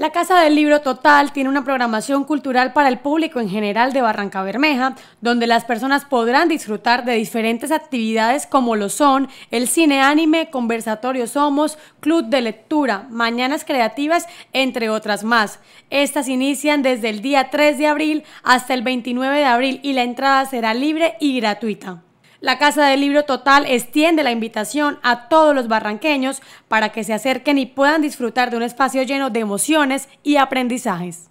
La Casa del Libro Total tiene una programación cultural para el público en general de Barranca Bermeja, donde las personas podrán disfrutar de diferentes actividades como lo son el cine anime, conversatorio Somos, club de lectura, mañanas creativas, entre otras más. Estas inician desde el día 3 de abril hasta el 29 de abril y la entrada será libre y gratuita. La Casa del Libro Total extiende la invitación a todos los barranqueños para que se acerquen y puedan disfrutar de un espacio lleno de emociones y aprendizajes.